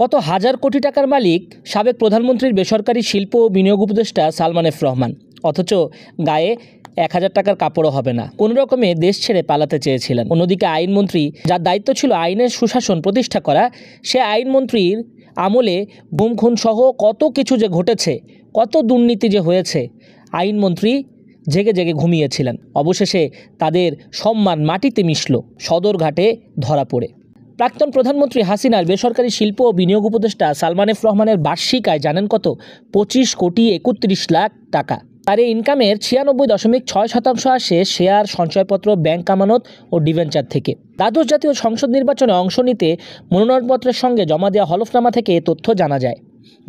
কত হাজার কোটি টাকার মালিক সাবেক প্রধানমন্ত্রীর বেসরকারি শিল্প ও বিনিয়োগ উপদেষ্টা সালমান এফ রহমান অথচ গায়ে এক হাজার টাকার কাপড়ও হবে না কোন রকমে দেশ ছেড়ে পালাতে চেয়েছিলেন অন্যদিকে আইনমন্ত্রী যার দায়িত্ব ছিল আইনের সুশাসন প্রতিষ্ঠা করা সে আইনমন্ত্রীর আমলে গুমখুন সহ কত কিছু যে ঘটেছে কত দুর্নীতি যে হয়েছে আইনমন্ত্রী জেগে জেগে ঘুমিয়েছিলেন অবশেষে তাদের সম্মান মাটিতে মিশল সদরঘাটে ধরা পড়ে প্রাক্তন প্রধানমন্ত্রী হাসিনার বেসরকারি শিল্প ও বিনিয়োগ উপদেষ্টা সালমান এফ রহমানের বার্ষিক আয় জানেন কত পঁচিশ কোটি একত্রিশ লাখ টাকা তার এই ইনকামের ছিয়ানব্বই দশমিক ছয় শতাংশ আসে শেয়ার সঞ্চয়পত্র ব্যাংক আমানত ও ডিভেঞ্চার থেকে দ্বাদশ জাতীয় সংসদ নির্বাচনে অংশ নিতে মনোনয়নপত্রের সঙ্গে জমা দেওয়া হলফনামা থেকে তথ্য জানা যায়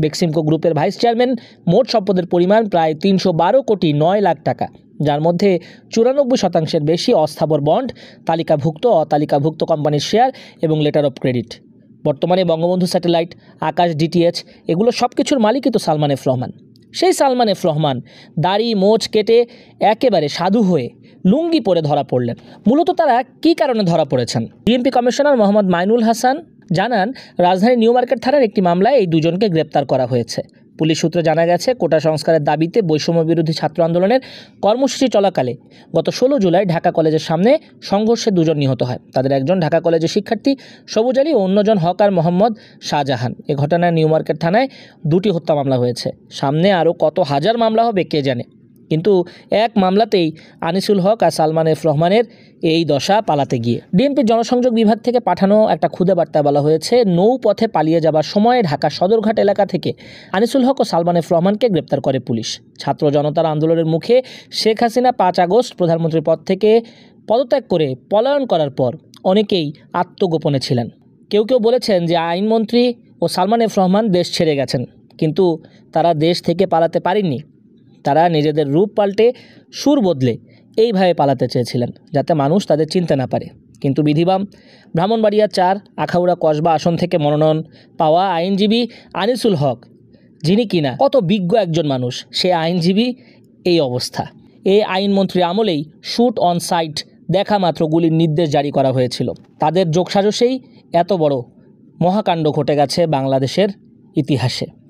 বেক্সিমকো গ্রুপের ভাইস চেয়ারম্যান মোট সম্পদের পরিমাণ প্রায় তিনশো কোটি নয় লাখ টাকা যার মধ্যে চুরানব্বই শতাংশের বেশি অস্থাবর বন্ড তালিকাভুক্ত অতালিকাভুক্ত কোম্পানির শেয়ার এবং লেটার অফ ক্রেডিট বর্তমানে বঙ্গবন্ধু স্যাটেলাইট আকাশ ডিটিএচ এগুলো সব কিছুর মালিকই তো সালমান এফ রহমান সেই সালমান এফ রহমান দাড়ি মোচ কেটে একেবারে সাধু হয়ে লুঙ্গি পরে ধরা পড়লেন মূলত তারা কি কারণে ধরা পড়েছেন ডিএমপি কমিশনার মোহাম্মদ মাইনুল হাসান জানান রাজধানী নিউ মার্কেট থানার একটি মামলায় এই দুজনকে গ্রেপ্তার করা হয়েছে পুলিশ সূত্রে জানা গেছে কোটা সংস্কারের দাবিতে বৈষম্য বিরোধী ছাত্র আন্দোলনের কর্মসূচি চলাকালে গত ষোলো জুলাই ঢাকা কলেজের সামনে সংঘর্ষে দুজন নিহত হয় তাদের একজন ঢাকা কলেজের শিক্ষার্থী সবুজ আলী ও অন্যজন হকার মোহাম্মদ শাহজাহান এ ঘটনায় নিউ মার্কেট থানায় দুটি হত্যা মামলা হয়েছে সামনে আরও কত হাজার মামলা হবে কে জানে কিন্তু এক মামলাতেই আনিসুল হক আর সালমান এফ রহমানের এই দশা পালাতে গিয়ে ডিএনপির জনসংযোগ বিভাগ থেকে পাঠানো একটা ক্ষুদে বার্তা বলা হয়েছে নৌ পথে পালিয়ে যাবার সময় ঢাকা সদরঘাট এলাকা থেকে আনিসুল হক ও সালমান এফ রহমানকে গ্রেপ্তার করে পুলিশ ছাত্র জনতার আন্দোলনের মুখে শেখ হাসিনা পাঁচ আগস্ট প্রধানমন্ত্রীর পদ থেকে পদত্যাগ করে পলায়ন করার পর অনেকেই আত্মগোপনে ছিলেন কেউ কেউ বলেছেন যে আইনমন্ত্রী ও সালমান এফ রহমান দেশ ছেড়ে গেছেন কিন্তু তারা দেশ থেকে পালাতে পারেননি তারা নিজেদের রূপ পাল্টে সুর বদলে এইভাবে পালাতে চেয়েছিলেন যাতে মানুষ তাদের চিনতে না পারে কিন্তু বিধিবাম ব্রাহ্মণবাড়িয়া চার আখাউড়া কসবা আসন থেকে মনোনয়ন পাওয়া আইনজীবী আনিসুল হক যিনি কিনা কত বিজ্ঞ একজন মানুষ সে আইনজীবী এই অবস্থা এই আইনমন্ত্রী আমলেই শ্যুট অন সাইট দেখা মাত্র গুলির নির্দেশ জারি করা হয়েছিল তাদের যোগসাজসেই এত বড় মহাকাণ্ড ঘটে গেছে বাংলাদেশের ইতিহাসে